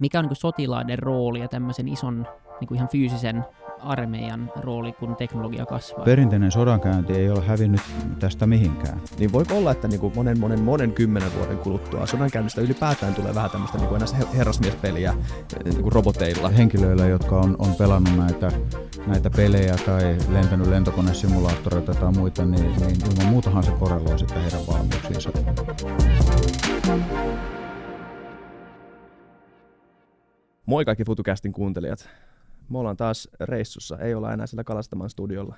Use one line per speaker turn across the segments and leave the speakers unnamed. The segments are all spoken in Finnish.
mikä on niin kuin sotilaiden rooli ja tämmöisen ison niin kuin ihan fyysisen armeijan rooli, kun teknologia kasvaa? Perinteinen
sodankäynti ei ole hävinnyt tästä mihinkään. Niin voi olla, että
niin kuin monen, monen, monen kymmenen vuoden kuluttua sodankäynnistä ylipäätään tulee vähän tämmöistä niin kuin herrasmiespeliä
eh, niin kuin roboteilla. Henkilöillä, jotka on, on pelannut näitä, näitä pelejä tai lentänyt lentokonesimulaattoreita tai muita, niin, niin ilman muutahan se korreloi sitä heidän valmiuksiinsa.
Moi kaikki FutuCastin kuuntelijat. Me ollaan taas reissussa, ei olla enää sillä Kalastaman studiolla.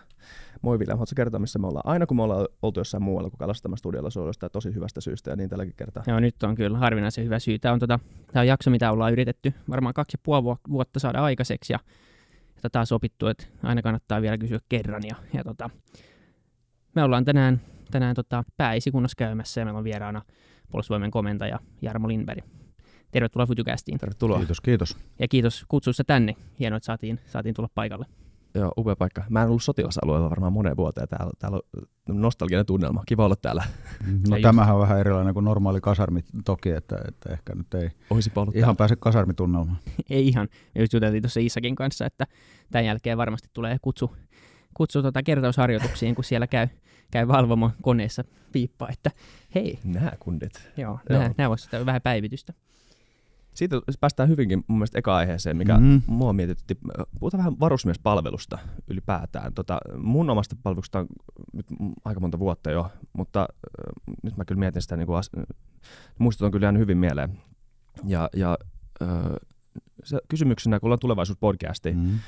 Moi Ville, haluatko kertoa, missä me ollaan? Aina kun me ollaan oltu jossain muualla kuin Kalastaman studiolla, se on ollut tosi hyvästä syystä ja niin tälläkin kertaa.
Joo, nyt on kyllä harvinaisen hyvä syy. Tämä on, tota, tämä on jakso, mitä ollaan yritetty varmaan kaksi ja puoli vuotta saada aikaiseksi ja, Tätä tota, taas sopittu, että aina kannattaa vielä kysyä kerran. Ja, ja tota, me ollaan tänään, tänään tota, pääisikunnassa käymässä ja meillä on vieraana puolustusvoimien komentaja Jarmo Lindberg. Tervetuloa FutuCastiin. Tervetuloa. Kiitos, kiitos. Ja kiitos kutsuissa tänne. Hienoa, että saatiin, saatiin tulla paikalle.
Joo, upea paikka. Mä en ollut sotilasalueella varmaan moneen vuoteen. Täällä, täällä on nostalginen tunnelma. Kiva olla täällä. Mm-hmm.
No, ja tämähän just... on vähän erilainen kuin normaali kasarmi toki, että, että ehkä nyt ei Oisipa ihan täällä. pääse kasarmitunnelmaan.
ei ihan. Me just juteltiin tuossa Isakin kanssa, että tämän jälkeen varmasti tulee kutsu, kutsu tota kertausharjoituksiin, kun siellä käy, käy valvoma koneessa piippa, että hei. Nämä kundit. Joo, Joo. nämä, nämä voisivat vähän päivitystä. Siitä päästään
hyvinkin mun mielestä eka aiheeseen, mikä mm-hmm. mua mietitti. Puhutaan vähän varusmiespalvelusta ylipäätään. Tota, mun omasta palveluksesta on nyt aika monta vuotta jo, mutta äh, nyt mä kyllä mietin sitä, niin kuin as- muistot on kyllä jäänyt hyvin mieleen. Ja, ja äh, se kysymyksenä, kun ollaan tulevaisuuspodcasti, mm-hmm.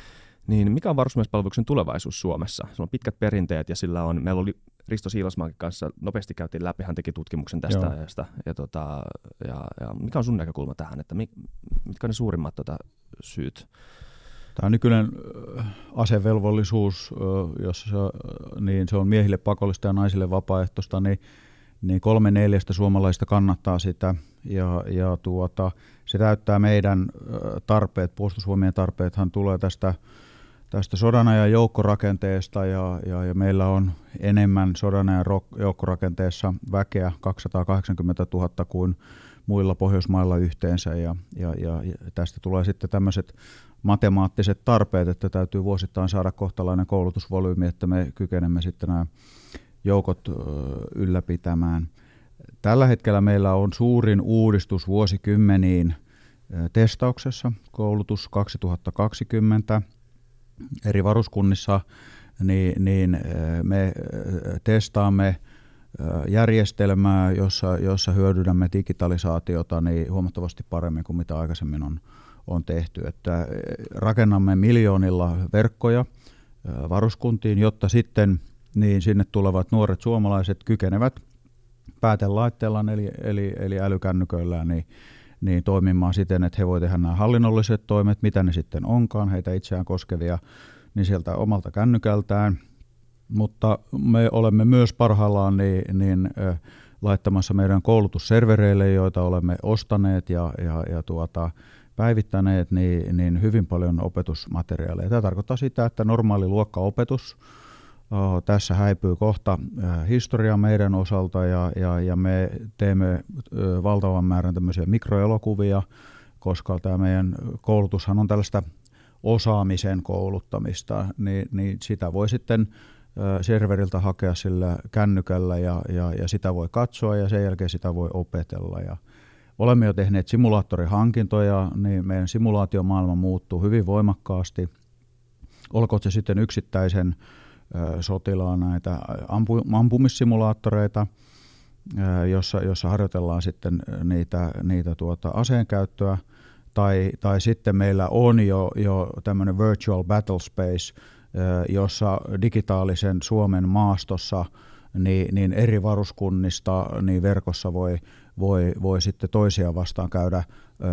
niin mikä on varusmiespalveluksen tulevaisuus Suomessa? Se on pitkät perinteet ja sillä on, meillä oli Risto Siilasmaankin kanssa nopeasti käytiin läpi, hän teki tutkimuksen tästä Joo. ajasta. Ja, tota, ja, ja mikä on sun näkökulma tähän, että mi, mitkä
on ne suurimmat tota, syyt? Tämä nykyinen asevelvollisuus, jos se, niin se on miehille pakollista ja naisille vapaaehtoista, niin, niin kolme neljästä suomalaista kannattaa sitä. Ja, ja tuota, se täyttää meidän tarpeet, puolustusvoimien tarpeethan tulee tästä – tästä sodanajan joukkorakenteesta ja, ja, ja meillä on enemmän sodanajan joukkorakenteessa väkeä 280 000 kuin muilla Pohjoismailla yhteensä ja, ja, ja tästä tulee sitten tämmöiset matemaattiset tarpeet, että täytyy vuosittain saada kohtalainen koulutusvolyymi, että me kykenemme sitten nämä joukot ylläpitämään. Tällä hetkellä meillä on suurin uudistus vuosikymmeniin testauksessa, koulutus 2020 – eri varuskunnissa, niin, niin me testaamme järjestelmää, jossa, jossa hyödynnämme digitalisaatiota niin huomattavasti paremmin kuin mitä aikaisemmin on, on tehty. Että rakennamme miljoonilla verkkoja varuskuntiin, jotta sitten niin sinne tulevat nuoret suomalaiset kykenevät päätelaitteellaan eli, eli, eli älykännyköillään niin niin toimimaan siten, että he voivat tehdä nämä hallinnolliset toimet, mitä ne sitten onkaan, heitä itseään koskevia, niin sieltä omalta kännykältään. Mutta me olemme myös parhaillaan niin, niin laittamassa meidän koulutusservereille, joita olemme ostaneet ja, ja, ja tuota, päivittäneet, niin, niin hyvin paljon opetusmateriaaleja. Tämä tarkoittaa sitä, että normaali luokkaopetus – tässä häipyy kohta historia meidän osalta ja, ja, ja me teemme valtavan määrän tämmöisiä mikroelokuvia, koska tämä meidän koulutushan on tällaista osaamisen kouluttamista, niin, niin sitä voi sitten serveriltä hakea sillä kännykällä ja, ja, ja sitä voi katsoa ja sen jälkeen sitä voi opetella. Ja olemme jo tehneet simulaattorihankintoja, niin meidän simulaatiomaailma muuttuu hyvin voimakkaasti. Olkoon se sitten yksittäisen sotilaan näitä ampu, ampumissimulaattoreita, jossa, jossa harjoitellaan sitten niitä, niitä tuota aseen käyttöä. Tai, tai sitten meillä on jo, jo tämmöinen virtual battle space, jossa digitaalisen Suomen maastossa niin, niin eri varuskunnista niin verkossa voi, voi, voi sitten toisia vastaan käydä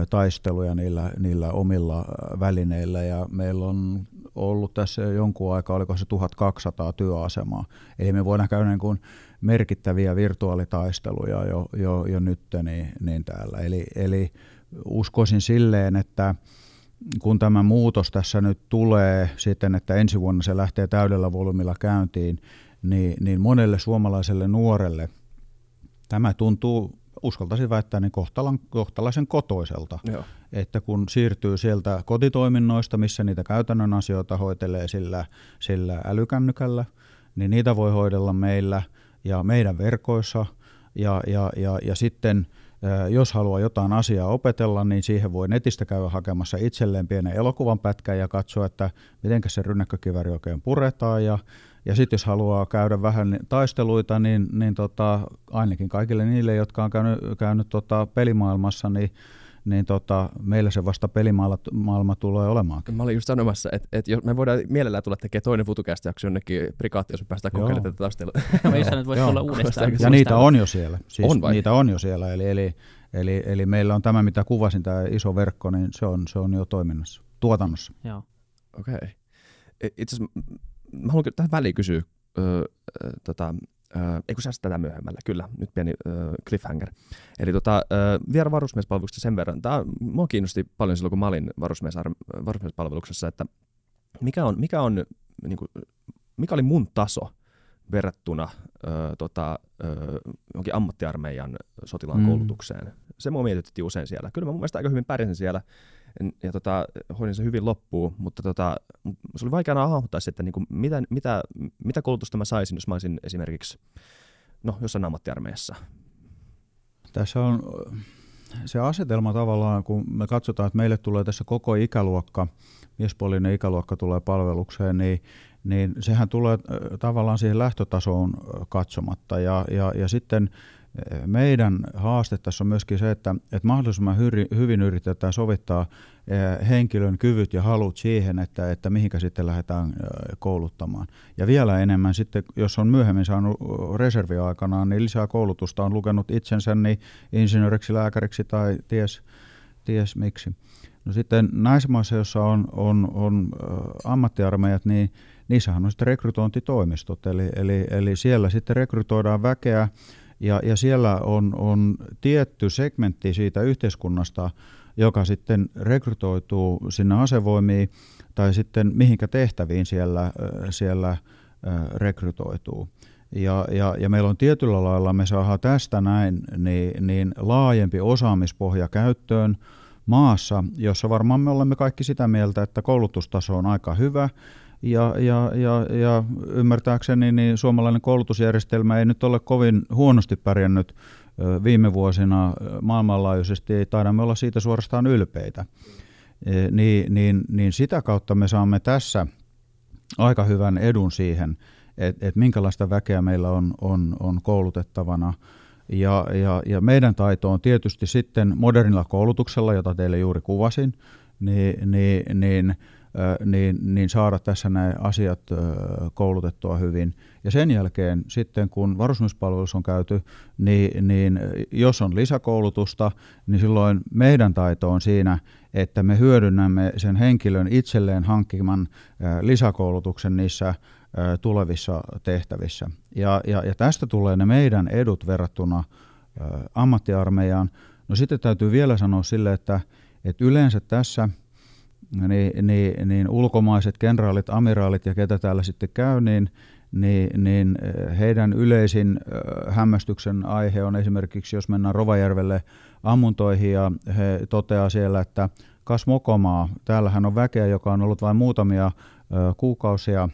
taisteluja niillä, niillä omilla välineillä ja meillä on ollut tässä jonkun aikaa, oliko se 1200 työasemaa. Eli me voidaan käydä niin kuin merkittäviä virtuaalitaisteluja jo, jo, jo nyt niin, niin täällä. Eli, eli uskoisin silleen, että kun tämä muutos tässä nyt tulee sitten että ensi vuonna se lähtee täydellä volyymilla käyntiin, niin, niin monelle suomalaiselle nuorelle – tämä tuntuu uskaltaisin väittää, niin kohtalan, kohtalaisen kotoiselta. Joo. Että kun siirtyy sieltä kotitoiminnoista, missä niitä käytännön asioita hoitelee sillä, sillä älykännykällä, niin niitä voi hoidella meillä ja meidän verkoissa. Ja, ja, ja, ja sitten äh, jos haluaa jotain asiaa opetella, niin siihen voi netistä käydä hakemassa itselleen pienen elokuvan pätkän ja katsoa, että miten se rynnäkkökiväri oikein puretaan ja ja sitten jos haluaa käydä vähän taisteluita, niin, niin tota, ainakin kaikille niille, jotka on käynyt, käynyt tota pelimaailmassa, niin niin tota, meillä se vasta pelimaailma tulee olemaan.
Mä olin just sanomassa, että, että jos me voidaan mielellään tulla tekemään toinen futukästi jakso jonnekin prikaatti, jos me päästään kokeilemaan tätä taustelua. Mä just sanoin, että voisi olla uudestaan. Ja niitä on jo siellä. Siis on vai? Niitä on
jo siellä. Eli, eli, eli, eli, meillä on tämä, mitä kuvasin, tämä iso verkko, niin se on, se on jo toiminnassa, tuotannossa. Joo. Okei. Okay.
Itse asiassa mä haluan tähän väliin kysyä, öö, tota, öö, ei kun tätä myöhemmällä, kyllä, nyt pieni öö, cliffhanger. Eli tota, öö, vielä varusmiespalveluksesta sen verran, tämä mua kiinnosti paljon silloin, kun mä olin varusmiespalveluksessa, että mikä on, mikä on niin kuin, mikä oli mun taso verrattuna öö, tota, öö, jonkin ammattiarmeijan sotilaan mm. koulutukseen. Se mua mietitytti usein siellä. Kyllä mä mun mielestä aika hyvin pärjäsin siellä ja tota, hoidin sen hyvin loppuun, mutta tota, se oli vaikeana hahmottaa se, että niin kuin mitä, mitä, mitä koulutusta mä saisin, jos mä olisin esimerkiksi no, jossain ammattiarmeijassa.
Tässä on se asetelma tavallaan, kun me katsotaan, että meille tulee tässä koko ikäluokka, miespuolinen ikäluokka tulee palvelukseen, niin, niin sehän tulee äh, tavallaan siihen lähtötasoon katsomatta. Ja, ja, ja sitten meidän haaste tässä on myöskin se, että, että mahdollisimman hyri, hyvin yritetään sovittaa eh, henkilön kyvyt ja halut siihen, että, että mihinkä sitten lähdetään eh, kouluttamaan. Ja vielä enemmän sitten, jos on myöhemmin saanut eh, reserviaikanaan, niin lisää koulutusta on lukenut itsensä niin insinööriksi, lääkäriksi tai ties, ties miksi. No sitten näissä maissa, joissa on, on, on ammattiarmeijat, niin niissähän on sitten rekrytointitoimistot, eli, eli, eli siellä sitten rekrytoidaan väkeä ja, ja siellä on, on tietty segmentti siitä yhteiskunnasta, joka sitten rekrytoituu sinne asevoimiin tai sitten mihinkä tehtäviin siellä, siellä rekrytoituu. Ja, ja, ja meillä on tietyllä lailla, me saadaan tästä näin, niin, niin laajempi osaamispohja käyttöön maassa, jossa varmaan me olemme kaikki sitä mieltä, että koulutustaso on aika hyvä ja, ja, ja, ja ymmärtääkseni niin suomalainen koulutusjärjestelmä ei nyt ole kovin huonosti pärjännyt viime vuosina maailmanlaajuisesti, ei taida me olla siitä suorastaan ylpeitä. Niin, niin, niin sitä kautta me saamme tässä aika hyvän edun siihen, että et minkälaista väkeä meillä on, on, on koulutettavana. Ja, ja, ja meidän taito on tietysti sitten modernilla koulutuksella, jota teille juuri kuvasin, niin, niin, niin – niin, niin saada tässä nämä asiat koulutettua hyvin. Ja sen jälkeen sitten, kun varusmiespalvelus on käyty, niin, niin jos on lisäkoulutusta, niin silloin meidän taito on siinä, että me hyödynnämme sen henkilön itselleen hankkiman lisäkoulutuksen niissä tulevissa tehtävissä. Ja, ja, ja tästä tulee ne meidän edut verrattuna ammattiarmeijaan. No sitten täytyy vielä sanoa sille, että, että yleensä tässä – niin, niin, niin ulkomaiset kenraalit, amiraalit ja ketä täällä sitten käy, niin, niin, niin eh, heidän yleisin eh, hämmästyksen aihe on esimerkiksi, jos mennään Rovajärvelle ammuntoihin ja he toteaa siellä, että kas mokomaa, täällähän on väkeä, joka on ollut vain muutamia eh, kuukausia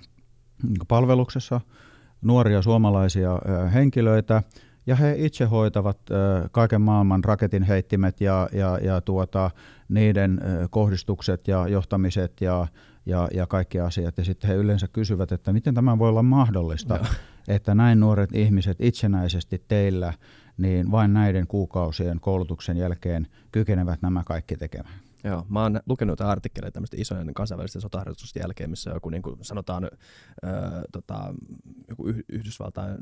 palveluksessa, nuoria suomalaisia henkilöitä, ja he itse hoitavat kaiken maailman raketinheittimet ja, ja, ja tuota, niiden kohdistukset ja johtamiset ja, ja, ja kaikki asiat. Ja sitten he yleensä kysyvät, että miten tämä voi olla mahdollista, Joo. että näin nuoret ihmiset itsenäisesti teillä, niin vain näiden kuukausien koulutuksen jälkeen kykenevät nämä kaikki tekemään.
Joo, mä oon lukenut artikkeleita tämmöistä isojen kansainvälisten sotaharjoitusten jälkeen, missä joku niin kuin sanotaan öö, tota, joku Yhdysvaltain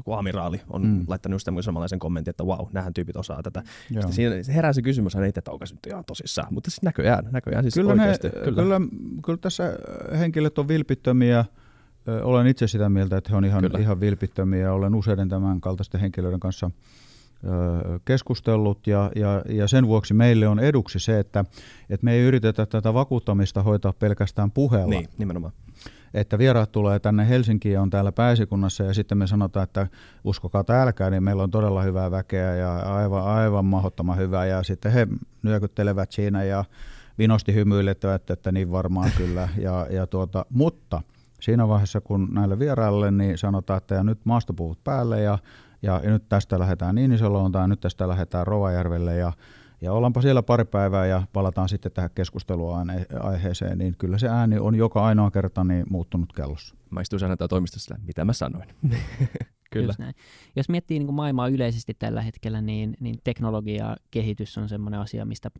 joku amiraali on mm. laittanut just tämmöisen samanlaisen kommentin, että wow, nähän tyypit osaa tätä. Joo. Sitten siinä herää se kysymys, että ei tätä oikeasti nyt ihan tosissaan, mutta siis
näköjään, näköjään siis kyllä oikeasti. Ne, äh, kyllä. Kyllä, kyllä tässä äh, henkilöt on vilpittömiä. Äh, olen itse sitä mieltä, että he on ihan, kyllä. ihan vilpittömiä. Olen useiden tämän kaltaisten henkilöiden kanssa keskustellut ja, ja, ja sen vuoksi meille on eduksi se, että, että me ei yritetä tätä vakuuttamista hoitaa pelkästään puheella. Niin, nimenomaan että vieraat tulee tänne Helsinkiin ja on täällä pääsikunnassa ja sitten me sanotaan, että uskokaa tai niin meillä on todella hyvää väkeä ja aivan, aivan mahdottoman hyvää ja sitten he nyökyttelevät siinä ja vinosti hymyilettävät, että niin varmaan kyllä. Ja, ja tuota, mutta siinä vaiheessa, kun näille vieraille, niin sanotaan, että ja nyt maastopuvut päälle ja, ja nyt tästä lähdetään Niinisaloon tai nyt tästä lähdetään Rovajärvelle ja ja ollaanpa siellä pari päivää ja palataan sitten tähän keskusteluaiheeseen, niin kyllä se ääni on joka ainoa kerta niin muuttunut kellossa. Mä istuin aina toimistossa, mitä mä sanoin.
Kyllä. Jos miettii niin kuin maailmaa yleisesti tällä hetkellä, niin, niin teknologia kehitys on sellainen asia, mistä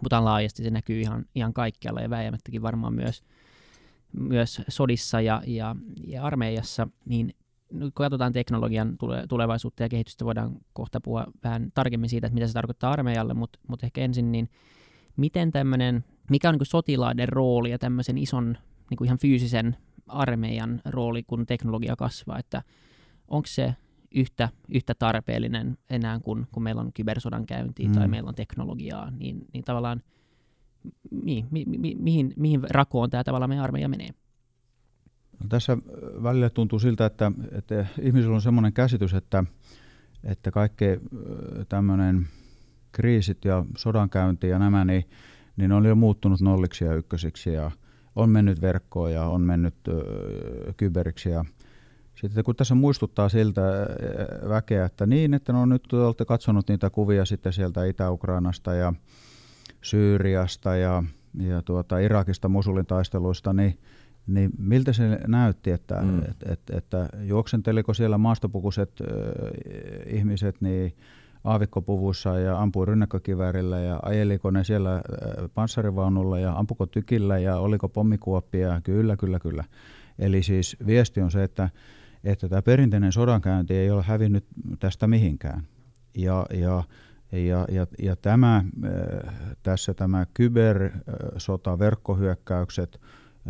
puhutaan laajasti. Se näkyy ihan, ihan kaikkialla ja väijämättäkin varmaan myös, myös sodissa ja, ja, ja armeijassa. Niin nyt no, kun katsotaan teknologian tulevaisuutta ja kehitystä, voidaan kohta puhua vähän tarkemmin siitä, että mitä se tarkoittaa armeijalle, mutta mutta ehkä ensin, niin miten tämmöinen, mikä on niin sotilaiden rooli ja tämmöisen ison niin ihan fyysisen armeijan rooli, kun teknologia kasvaa, että onko se yhtä, yhtä tarpeellinen enää, kuin kun meillä on kybersodan käyntiä mm. tai meillä on teknologiaa, niin, niin tavallaan mi, mi, mi, mihin, mihin rakoon tämä tavallaan meidän armeija menee?
Tässä äh, välillä tuntuu siltä, että, että ihmisillä on sellainen käsitys, että, että kaikki äh, tämmöinen kriisit ja sodankäynti ja nämä, niin, niin on jo muuttunut nolliksi ja ykkösiksi ja on mennyt verkkoon ja on mennyt ö, äh, kyberiksi ja sitten kun tässä muistuttaa siltä väkeä, että niin, että no nyt olette katsonut niitä kuvia sitten sieltä Itä-Ukrainasta ja Syyriasta ja, ja tuota Irakista Mosulin taisteluista, niin niin miltä se näytti, että, mm. et, et, että juoksenteliko siellä maastopukuset äh, ihmiset niin aavikkopuvussa ja ampui rynnäkkökiväärillä ja ajeliko ne siellä äh, panssarivaunulla ja ampuko tykillä ja oliko pommikuoppia, kyllä, kyllä, kyllä. Eli siis viesti on se, että, että tämä perinteinen sodankäynti ei ole hävinnyt tästä mihinkään. Ja, ja ja, ja, ja tämä, tässä tämä kybersota, verkkohyökkäykset,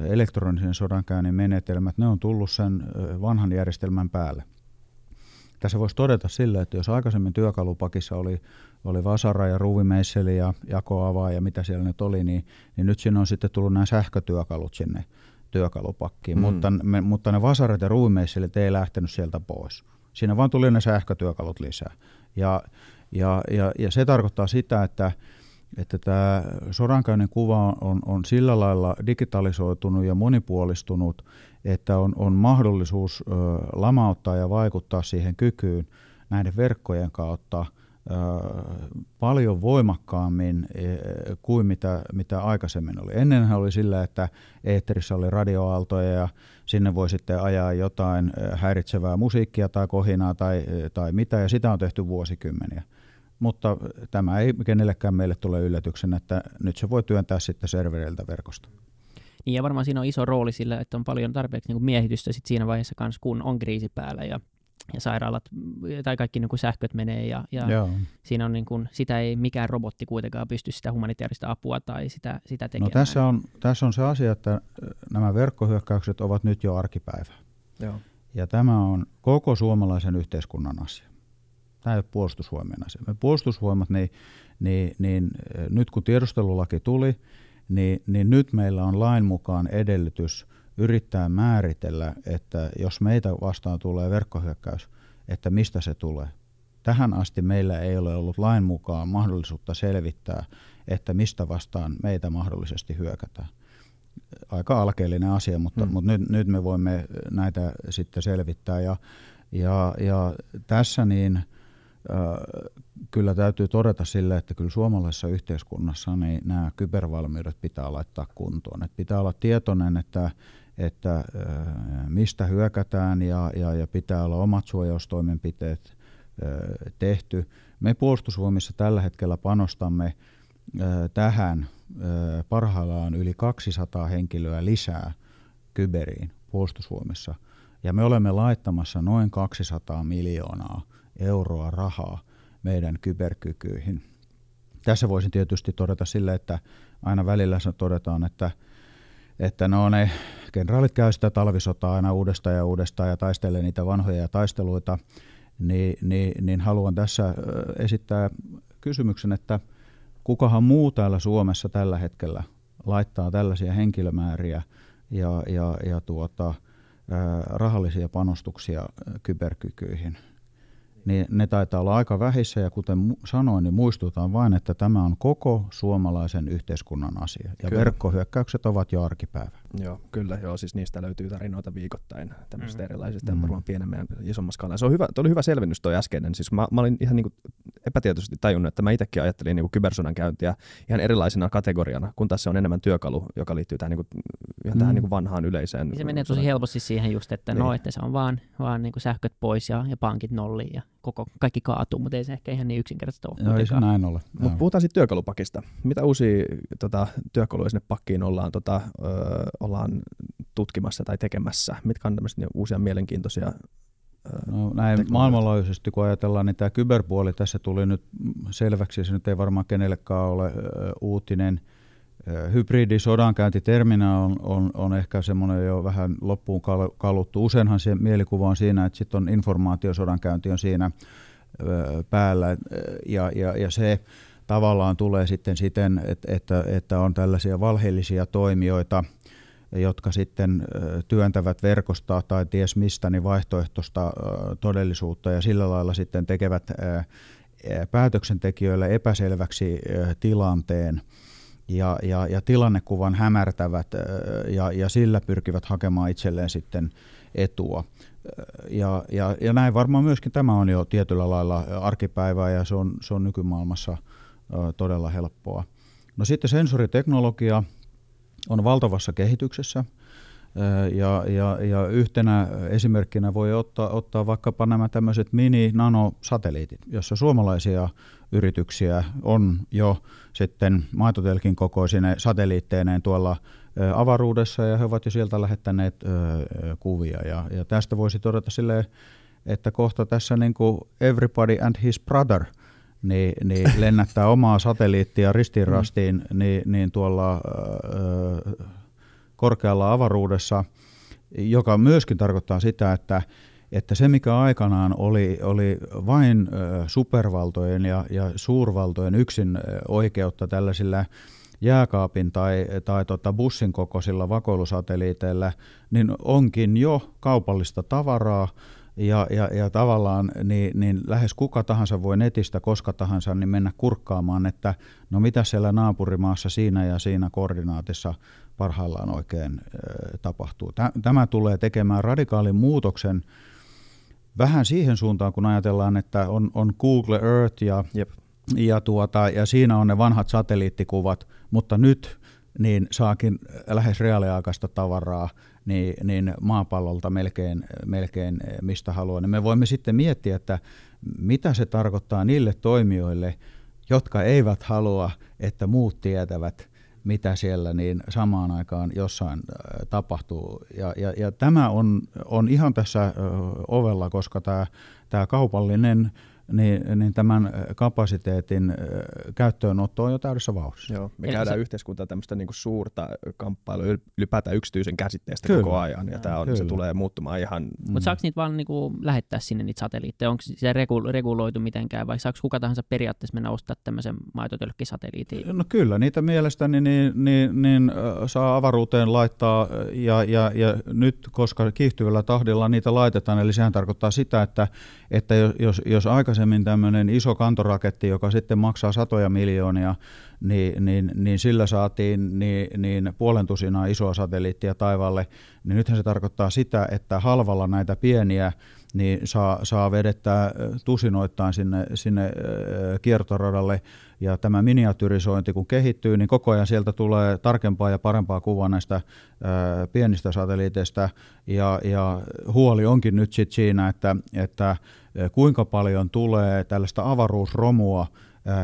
elektronisen sodankäynnin menetelmät, ne on tullut sen vanhan järjestelmän päälle. Tässä voisi todeta sillä, että jos aikaisemmin työkalupakissa oli, oli vasara ja ruuvimeisseli ja jakoavaa ja mitä siellä nyt oli, niin, niin nyt siinä on sitten tullut nämä sähkötyökalut sinne työkalupakkiin. Mm. Mutta, me, mutta ne vasarat ja ruuvimeisselit ei lähtenyt sieltä pois. Siinä vaan tuli ne sähkötyökalut lisää. Ja, ja, ja, ja se tarkoittaa sitä, että, että tämä sodankäynnin kuva on, on sillä lailla digitalisoitunut ja monipuolistunut, että on, on mahdollisuus ö, lamauttaa ja vaikuttaa siihen kykyyn näiden verkkojen kautta ö, paljon voimakkaammin e, kuin mitä, mitä aikaisemmin oli. Ennenhän oli sillä, että eetterissä oli radioaaltoja ja sinne voi sitten ajaa jotain häiritsevää musiikkia tai kohinaa tai, tai mitä, ja sitä on tehty vuosikymmeniä mutta tämä ei kenellekään meille tule yllätyksenä, että nyt se voi työntää sitten servereiltä verkosta.
Niin ja varmaan siinä on iso rooli sillä, että on paljon tarpeeksi niin kuin miehitystä sit siinä vaiheessa kanssa, kun on kriisi päällä ja, ja sairaalat tai kaikki niin kuin sähköt menee ja, ja siinä on niin kuin, sitä ei mikään robotti kuitenkaan pysty sitä humanitaarista apua tai sitä, sitä no, tekemään. No tässä
on, tässä on se asia, että äh, nämä verkkohyökkäykset ovat nyt jo arkipäivä. Joo. Ja tämä on koko suomalaisen yhteiskunnan asia. Tämä ei ole puolustusvoimien asia. Me puolustusvoimat, niin, niin, niin äh, nyt kun tiedustelulaki tuli, niin, niin nyt meillä on lain mukaan edellytys yrittää määritellä, että jos meitä vastaan tulee verkkohyökkäys, että mistä se tulee. Tähän asti meillä ei ole ollut lain mukaan mahdollisuutta selvittää, että mistä vastaan meitä mahdollisesti hyökätään. Aika alkeellinen asia, mutta, mm. mutta nyt, nyt me voimme näitä sitten selvittää. Ja, ja, ja tässä niin kyllä täytyy todeta sille, että kyllä suomalaisessa yhteiskunnassa niin nämä kybervalmiudet pitää laittaa kuntoon. Et pitää olla tietoinen, että, että mistä hyökätään ja, ja, ja pitää olla omat suojaustoimenpiteet tehty. Me puolustusvoimissa tällä hetkellä panostamme tähän parhaillaan yli 200 henkilöä lisää kyberiin puolustusvoimissa. Ja me olemme laittamassa noin 200 miljoonaa euroa rahaa meidän kyberkykyihin. Tässä voisin tietysti todeta sille, että aina välillä todetaan, että, että no ne kenraalit käy sitä talvisotaa aina uudestaan ja uudestaan ja taistelee niitä vanhoja taisteluita, niin, niin, niin haluan tässä esittää kysymyksen, että kukahan muu täällä Suomessa tällä hetkellä laittaa tällaisia henkilömääriä ja, ja, ja tuota, rahallisia panostuksia kyberkykyihin – niin ne taitaa olla aika vähissä ja kuten sanoin, niin muistutan vain, että tämä on koko suomalaisen yhteiskunnan asia. Ja Kyllä. verkkohyökkäykset ovat jo arkipäivä.
Joo, kyllä, joo, siis niistä löytyy tarinoita viikoittain tämmöisistä mm. erilaisista mm. varmaan pienemmän ja isommassa skaalassa. Se on
hyvä, toi oli hyvä selvennys tuo
äskeinen, siis mä, mä olin ihan niin epätietoisesti tajunnut, että mä itsekin ajattelin niin kybersodan käyntiä ihan erilaisena kategoriana, kun tässä on enemmän työkalu, joka liittyy tähän, niin kuin, ihan mm. tähän niin vanhaan yleiseen. Niin se menee tosi
helposti siihen just, että no, niin. no, että se on vaan, vaan niin sähköt pois ja, ja pankit nolliin ja koko, kaikki kaatuu, mutta ei se ehkä ihan niin yksinkertaisesti ole. Joo, ei se näin ole. Mut
puhutaan sitten työkalupakista. Mitä uusia tota, työkaluja sinne pakkiin ollaan tota, öö, ollaan tutkimassa tai tekemässä? Mitkä on tämmöisiä niin uusia mielenkiintoisia
No, näin maailmanlaajuisesti kun ajatellaan, niin tämä kyberpuoli tässä tuli nyt selväksi, se nyt ei varmaan kenellekään ole uutinen. Hybridisodankäyntitermina on, on, on ehkä semmoinen jo vähän loppuun kaluttu. Useinhan se mielikuva on siinä, että sitten on informaatiosodankäynti on siinä päällä ja, ja, ja se tavallaan tulee sitten siten, että, että, että on tällaisia valheellisia toimijoita – jotka sitten työntävät verkosta tai ties mistä niin vaihtoehtoista todellisuutta ja sillä lailla sitten tekevät päätöksentekijöille epäselväksi tilanteen ja, ja, ja tilannekuvan hämärtävät ja, ja sillä pyrkivät hakemaan itselleen sitten etua. Ja, ja, ja näin varmaan myöskin tämä on jo tietyllä lailla arkipäivää ja se on, se on nykymaailmassa todella helppoa. No sitten sensoriteknologia – on valtavassa kehityksessä. Ja, ja, ja yhtenä esimerkkinä voi ottaa, ottaa vaikkapa nämä tämmöiset mini-nanosatelliitit, jossa suomalaisia yrityksiä on jo sitten maitotelkin kokoisine satelliitteineen tuolla avaruudessa ja he ovat jo sieltä lähettäneet kuvia. Ja, ja tästä voisi todeta silleen, että kohta tässä niin kuin everybody and his brother – niin, niin lennättää omaa satelliittia ristinrastiin mm. niin, niin tuolla äh, korkealla avaruudessa, joka myöskin tarkoittaa sitä, että että se, mikä aikanaan oli, oli vain äh, supervaltojen ja, ja suurvaltojen yksin äh, oikeutta tällaisilla jääkaapin tai, tai tota bussin kokoisilla vakoilusatelliiteilla, niin onkin jo kaupallista tavaraa, ja, ja, ja tavallaan niin, niin lähes kuka tahansa voi netistä koska tahansa niin mennä kurkkaamaan, että no mitä siellä naapurimaassa siinä ja siinä koordinaatissa parhaillaan oikein tapahtuu. Tämä tulee tekemään radikaalin muutoksen vähän siihen suuntaan, kun ajatellaan, että on, on Google Earth ja, yep. ja, tuota, ja siinä on ne vanhat satelliittikuvat, mutta nyt niin saakin lähes reaaliaikaista tavaraa niin, niin maapallolta melkein, melkein eh, mistä haluaa. Niin me voimme sitten miettiä, että mitä se tarkoittaa niille toimijoille, jotka eivät halua, että muut tietävät, mitä siellä niin samaan aikaan jossain eh, tapahtuu. Ja, ja, ja tämä on, on ihan tässä eh, ovella, koska tämä, tämä kaupallinen – niin, niin tämän kapasiteetin käyttöönotto on jo täydessä vauhdissa. Joo, me Eli käydään se...
yhteiskuntaa tämmöistä niinku suurta kamppailua ylipäätään yksityisen käsitteestä kyllä. koko ajan, ja, tämä on, se tulee muuttumaan ihan... Mm. Mutta saako
niitä vaan niinku lähettää sinne niitä satelliitteja? Onko se reguloitu mitenkään, vai saako kuka tahansa periaatteessa mennä ostaa tämmöisen maitotölkkisatelliitin?
No kyllä, niitä mielestäni niin, niin, niin, saa avaruuteen laittaa, ja, ja, ja nyt, koska kiihtyvällä tahdilla niitä laitetaan, eli sehän tarkoittaa sitä, että, että jos, jos aikaisemmin aikaisemmin tämmöinen iso kantoraketti, joka sitten maksaa satoja miljoonia, niin, niin, niin sillä saatiin niin, niin puolentusina isoa satelliittia taivaalle, niin nythän se tarkoittaa sitä, että halvalla näitä pieniä niin saa, saa vedettää tusinoittain sinne, sinne kiertoradalle. Ja tämä miniatyrisointi kun kehittyy, niin koko ajan sieltä tulee tarkempaa ja parempaa kuvaa näistä pienistä satelliiteista. Ja, ja huoli onkin nyt sit siinä, että, että kuinka paljon tulee tällaista avaruusromua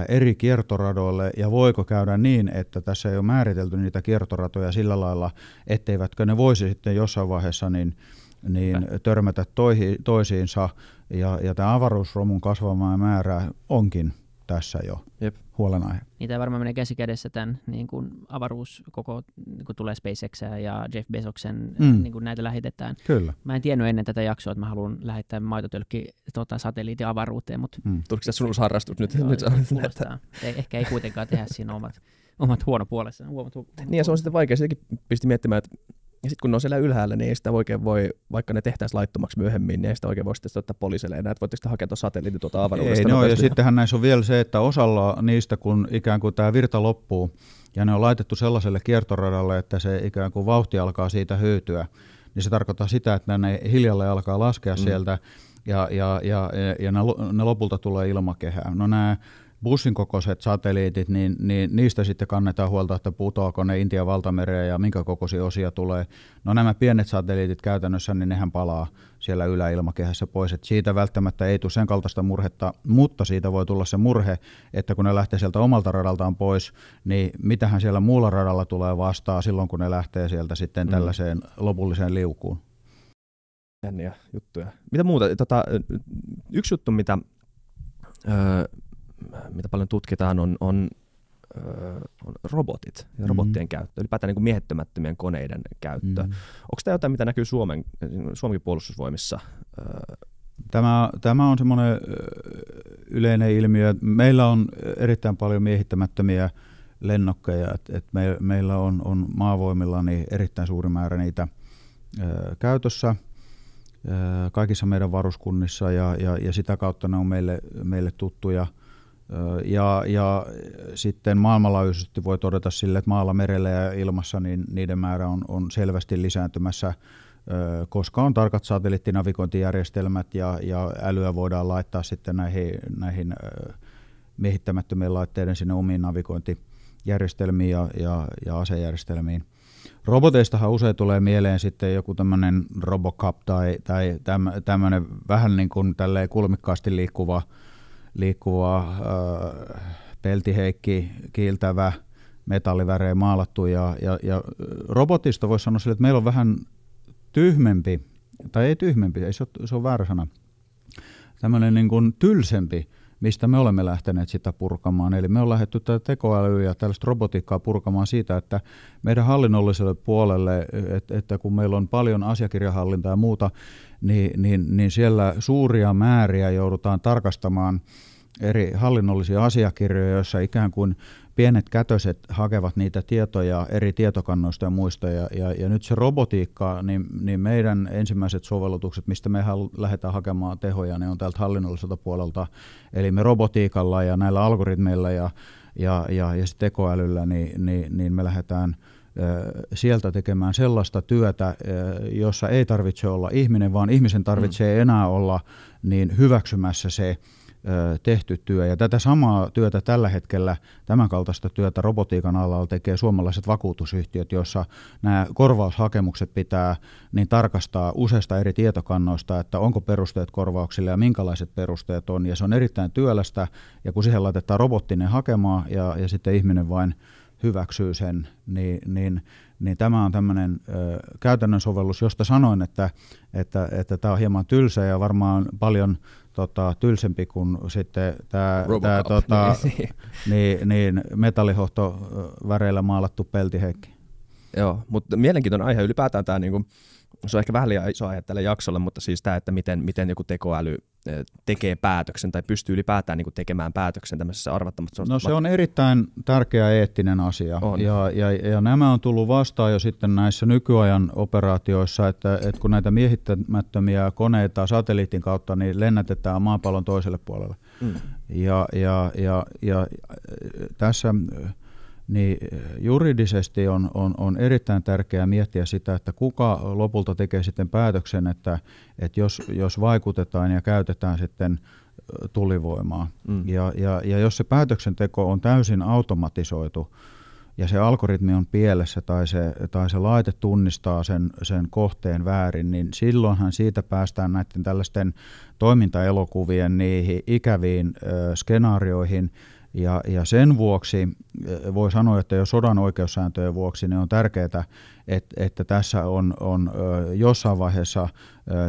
eri kiertoradoille ja voiko käydä niin, että tässä ei ole määritelty niitä kiertoratoja sillä lailla, etteivätkö ne voisi sitten jossain vaiheessa niin – niin törmätä toihi, toisiinsa. Ja, ja tämä avaruusromun kasvava määrä onkin tässä jo Jep. huolenaihe.
Niin tämä varmaan menee käsi kädessä tämän niin kuin avaruus, koko niin kuin tulee SpaceX ja Jeff Bezoksen, mm. niin kuin näitä lähetetään. Kyllä. Mä en tiennyt ennen tätä jaksoa, että mä haluan lähettää maitotölkki tota, satelliitin avaruuteen. Mutta...
Mm. Tuliko se sinulla harrastus nyt? Joo, nyt kuulostaa.
ei, ehkä ei kuitenkaan tehdä siinä omat omat huono puolessa. Huomat, huono, niin
ja se on sitten vaikea. Sitäkin pisti miettimään, että ja sitten kun ne on siellä ylhäällä, niin ei sitä oikein voi, vaikka ne tehtäisiin laittomaksi myöhemmin, niin ei sitä oikein voi sitten ottaa poliisille enää, että voitte sitä hakea satelliitin tuota avaruudesta. Ei, no, ja
sittenhän näissä on vielä se, että osalla niistä, kun ikään kuin tämä virta loppuu, ja ne on laitettu sellaiselle kiertoradalle, että se ikään kuin vauhti alkaa siitä hyytyä, niin se tarkoittaa sitä, että ne hiljalleen alkaa laskea mm. sieltä, ja, ja, ja, ja ne, ne lopulta tulee ilmakehään. No nämä bussin kokoiset satelliitit, niin, niin niistä sitten kannetaan huolta, että putoako ne Intian valtamereen ja minkä kokoisia osia tulee. No nämä pienet satelliitit käytännössä, niin nehän palaa siellä yläilmakehässä pois. Et siitä välttämättä ei tule sen kaltaista murhetta, mutta siitä voi tulla se murhe, että kun ne lähtee sieltä omalta radaltaan pois, niin mitähän siellä muulla radalla tulee vastaa silloin, kun ne lähtee sieltä sitten mm. tällaiseen lopulliseen liukuun.
Jänniä juttuja.
Mitä muuta? Tota, yksi juttu, mitä
öö, mitä paljon tutkitaan, on, on äh, on robotit ja mm-hmm. robottien mm. käyttö, ylipäätään niin kuin miehittämättömien koneiden käyttö. Mm. Mm-hmm. Onko tämä jotain, mitä näkyy
Suomen, Suomenkin puolustusvoimissa? Äh, tämä, tämä on semmoinen äh, yleinen ilmiö. Meillä on erittäin paljon miehittämättömiä lennokkeja. Et, et me, meillä on, on maavoimilla niin erittäin suuri määrä niitä ö, käytössä ö, kaikissa meidän varuskunnissa ja, ja, ja sitä kautta ne on meille, meille tuttuja – ja, ja sitten maailmanlaajuisesti voi todeta sille, että maalla, merellä ja ilmassa niin niiden määrä on, on selvästi lisääntymässä, koska on tarkat satelliittinavigointijärjestelmät ja, ja älyä voidaan laittaa sitten näihin, näihin miehittämättömien laitteiden sinne omiin navigointijärjestelmiin ja, ja, ja asejärjestelmiin. Roboteistahan usein tulee mieleen sitten joku tämmöinen Robocop tai, tai tämmöinen vähän niin kuin kulmikkaasti liikkuva – liikkuva, peltiheikki, kiiltävä, metallivärejä maalattu. Ja, ja, ja robotista voisi sanoa sille, että meillä on vähän tyhmempi, tai ei tyhmempi, ei se, ole, se on väärä sana, tämmöinen niin kuin tylsempi mistä me olemme lähteneet sitä purkamaan. Eli me on lähdetty tätä tekoälyä ja tällaista robotiikkaa purkamaan siitä, että meidän hallinnolliselle puolelle, että, että kun meillä on paljon asiakirjahallintaa ja muuta, niin, niin, niin siellä suuria määriä joudutaan tarkastamaan eri hallinnollisia asiakirjoja, joissa ikään kuin pienet kätöset hakevat niitä tietoja eri tietokannoista ja muista. Ja, ja, ja nyt se robotiikka, niin, niin meidän ensimmäiset sovellutukset, mistä me lähdetään hakemaan tehoja, ne on täältä hallinnolliselta puolelta. Eli me robotiikalla ja näillä algoritmeilla ja, ja, ja, ja tekoälyllä, niin, niin, niin me lähdetään sieltä tekemään sellaista työtä, jossa ei tarvitse olla ihminen, vaan ihmisen tarvitsee mm. enää olla niin hyväksymässä se tehty työ. Ja tätä samaa työtä tällä hetkellä, tämän kaltaista työtä robotiikan alalla tekee suomalaiset vakuutusyhtiöt, joissa nämä korvaushakemukset pitää niin tarkastaa useista eri tietokannoista, että onko perusteet korvauksille ja minkälaiset perusteet on. Ja se on erittäin työlästä, ja kun siihen laitetaan robottinen hakemaan ja, ja sitten ihminen vain hyväksyy sen, niin, niin, niin tämä on tämmöinen ö, käytännön sovellus, josta sanoin, että, että, että tämä on hieman tylsä ja varmaan paljon tota, tylsempi kuin sitten tämä tämä tota, niin, niin, niin, niin väreillä maalattu peltiheikki. Joo, mutta mielenkiintoinen aihe ylipäätään tämä, niinku, se on
ehkä vähän liian iso aihe tälle jaksolle, mutta siis tämä, että miten, miten joku tekoäly tekee päätöksen tai pystyy ylipäätään niin kuin tekemään päätöksen tämmöisessä arvattomassa No se on
erittäin tärkeä eettinen asia on. Ja, ja, ja nämä on tullut vastaan jo sitten näissä nykyajan operaatioissa, että, että kun näitä miehittämättömiä koneita satelliitin kautta niin lennätetään maapallon toiselle puolelle. Mm. Ja, ja, ja, ja tässä niin eh, juridisesti on, on, on erittäin tärkeää miettiä sitä, että kuka lopulta tekee sitten päätöksen, että, että jos, jos vaikutetaan ja käytetään sitten eh, tulivoimaa. Mm. Ja, ja, ja jos se päätöksenteko on täysin automatisoitu ja se algoritmi on pielessä tai se, tai se laite tunnistaa sen, sen kohteen väärin, niin silloinhan siitä päästään näiden tällaisten toimintaelokuvien niihin ikäviin ö, eh, skenaarioihin, ja, ja sen vuoksi eh, voi sanoa, että jo sodan oikeussääntöjen vuoksi niin on tärkeää, että, että tässä on, on jossain vaiheessa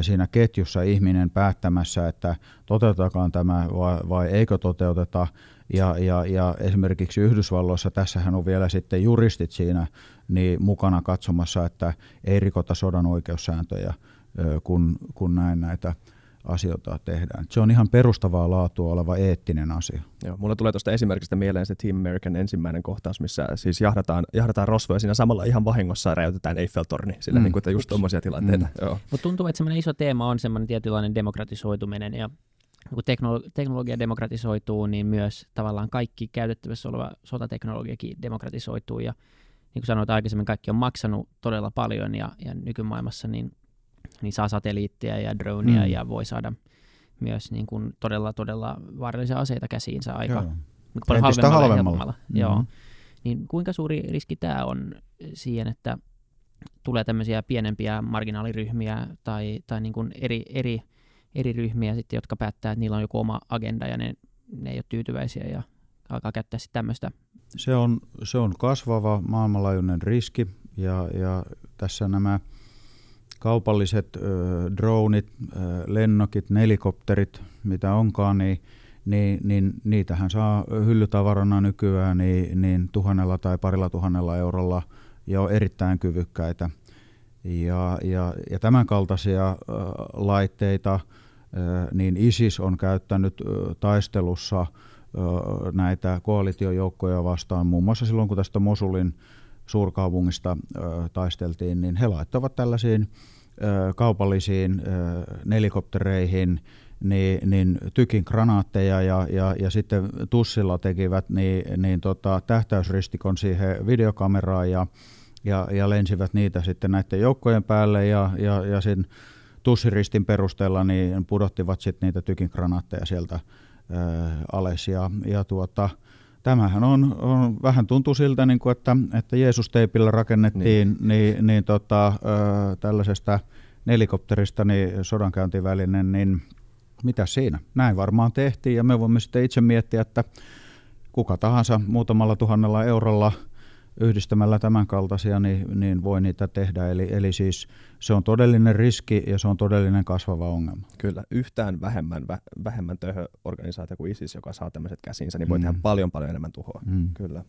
siinä ketjussa ihminen päättämässä, että toteutetaan tämä vai, vai eikö toteuteta. Ja, ja, ja esimerkiksi Yhdysvalloissa, tässähän on vielä sitten juristit siinä niin mukana katsomassa, että ei rikota sodan oikeussääntöjä, kun, kun näin näitä asioita tehdään. Se on ihan perustavaa laatua oleva eettinen asia.
Joo, mulle tulee tuosta esimerkistä mieleen se Team American ensimmäinen kohtaus, missä siis jahdataan, jahdataan rosvoja siinä samalla ihan vahingossa räjäytetään Eiffeltorni, sillä mm. niin kuin, että just tuommoisia tilanteita.
Mm. Mutta tuntuu, että semmoinen iso teema on semmoinen tietynlainen demokratisoituminen ja kun teknologia demokratisoituu, niin myös tavallaan kaikki käytettävissä oleva sotateknologiakin demokratisoituu ja niin kuin sanoit aikaisemmin, kaikki on maksanut todella paljon ja, ja nykymaailmassa niin niin saa satelliittia ja droneja mm. ja voi saada myös niin kuin todella, todella vaarallisia aseita käsiinsä aika Joo. Niin paljon Entistä halvemmalla. halvemmalla. Mm-hmm. Joo. Niin kuinka suuri riski tämä on siihen, että tulee tämmöisiä pienempiä marginaaliryhmiä tai, tai niin kuin eri, eri, eri ryhmiä, sitten, jotka päättää, että niillä on joku oma agenda ja ne, ne ei ole tyytyväisiä ja alkaa käyttää sitten tämmöistä?
Se on, se on kasvava maailmanlaajuinen riski ja, ja tässä nämä – kaupalliset ö, dronit, ö, lennokit, nelikopterit, mitä onkaan, niin, niin, niin niitähän saa hyllytavarana nykyään niin, niin tuhannella tai parilla tuhannella eurolla ja on erittäin kyvykkäitä. Ja, ja, ja tämän kaltaisia ö, laitteita niin ISIS on käyttänyt taistelussa näitä koalitiojoukkoja vastaan, muun muassa silloin kun tästä Mosulin suurkaupungista taisteltiin, niin he laittavat tällaisiin kaupallisiin nelikoptereihin niin, niin tykin granaatteja ja, ja, ja sitten tussilla tekivät niin, niin tota, tähtäysristikon siihen videokameraan ja, ja, ja lensivät niitä sitten näiden joukkojen päälle ja, ja, ja sen tussiristin perusteella niin pudottivat sitten niitä tykin granaatteja sieltä ö, ales ja, ja tuota, tämähän on, on vähän tuntuu siltä, niin kuin, että, että Jeesus-teipillä rakennettiin niin. Niin, niin, tota, ö, tällaisesta nelikopterista niin sodankäyntivälinen, niin mitä siinä? Näin varmaan tehtiin ja me voimme sitten itse miettiä, että kuka tahansa muutamalla tuhannella eurolla – yhdistämällä tämän kaltaisia, niin, niin voi niitä tehdä. Eli, eli siis se on todellinen riski ja se on todellinen kasvava ongelma. Kyllä,
yhtään vähemmän, vä, vähemmän töhö organisaatio kuin ISIS, joka saa tämmöiset käsinsä, niin voi mm. tehdä paljon paljon enemmän tuhoa. Mm. Kyllä.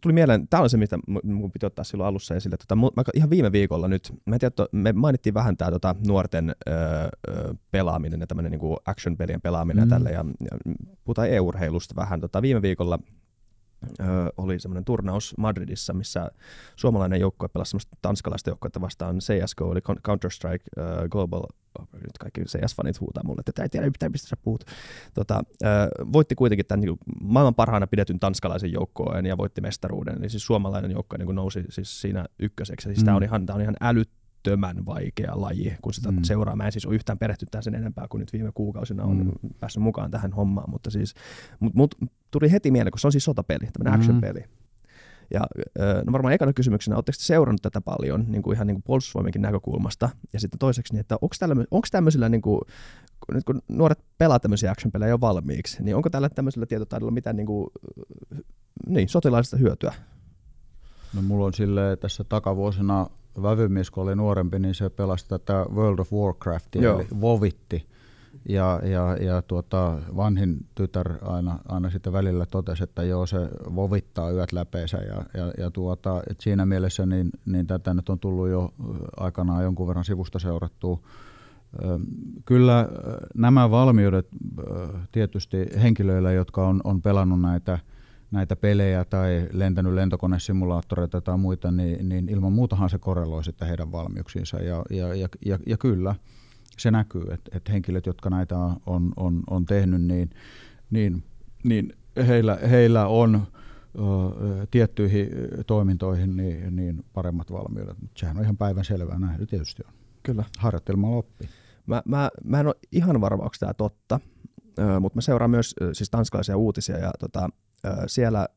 Tuli mieleen, tämä on se, mitä minun piti ottaa silloin alussa esille. Tota, mä, ihan viime viikolla nyt, mä tiedä, me mainittiin vähän tämä tota, nuorten ö, ö, pelaaminen ja tämmöinen niin action-pelien pelaaminen mm. ja tälle, ja, ja puhutaan e-urheilusta vähän. Tota, viime viikolla oli semmoinen turnaus Madridissa, missä suomalainen joukkue pelasi semmoista tanskalaista joukkuetta vastaan CSGO, eli Counter-Strike Global, oh, nyt kaikki CS-fanit huutaa mulle, että ei tiedä yhtään mistä sä puhut. Tota, öö, voitti kuitenkin tämän niin maailman parhaana pidetyn tanskalaisen joukkoon ja voitti mestaruuden, eli siis suomalainen joukkue niin nousi siis siinä ykköseksi. Siis mm. tämä on, ihan, on ihan älyttömän älyttömän vaikea laji, kun sitä mm. seuraa. Mä en siis ole yhtään perehtynyt tähän sen enempää kuin nyt viime kuukausina on mm. päässyt mukaan tähän hommaan, mutta siis mut, mut tuli heti mieleen, kun se on siis sotapeli, tämmöinen mm. action-peli. Ja no varmaan ekana kysymyksenä, oletteko te seurannut tätä paljon niin kuin ihan niin kuin puolustusvoimienkin näkökulmasta? Ja sitten toiseksi, niin että onko, tällä, onko tämmöisillä, niin kuin, nyt kun nuoret
pelaa tämmöisiä action-pelejä jo valmiiksi, niin onko tällä
tämmöisellä tietotaidolla mitään niin kuin,
niin, sotilaallista hyötyä? No mulla on sille tässä takavuosina vävymies, kun oli nuorempi, niin se pelasi tätä World of Warcraftia, Joo. eli Vovitti. Ja, ja, ja tuota, vanhin tytär aina, aina sitten välillä totesi, että joo, se vovittaa yöt läpeensä. Ja, ja, ja tuota, et siinä mielessä niin, niin tätä nyt on tullut jo äh, aikanaan jonkun verran sivusta seurattua. Ähm, kyllä äh, nämä valmiudet äh, tietysti henkilöillä, jotka on, on pelannut näitä – näitä pelejä tai lentänyt lentokonesimulaattoreita tai muita, niin, niin ilman muutahan se korreloi sitten heidän valmiuksiinsa. Ja, ja, ja, ja, ja kyllä se näkyy, että, että henkilöt, jotka näitä on, on, on tehnyt, niin, niin, niin heillä, heillä on ö, tiettyihin toimintoihin niin, niin paremmat valmiudet. Mutta sehän on ihan päivän selvää, nähnyt tietysti on. Kyllä. Harjoittelma loppi. Mä, mä, mä en ole ihan varma, onko tämä totta,
mutta mä seuraan myös siis tanskalaisia uutisia ja tota, siellä,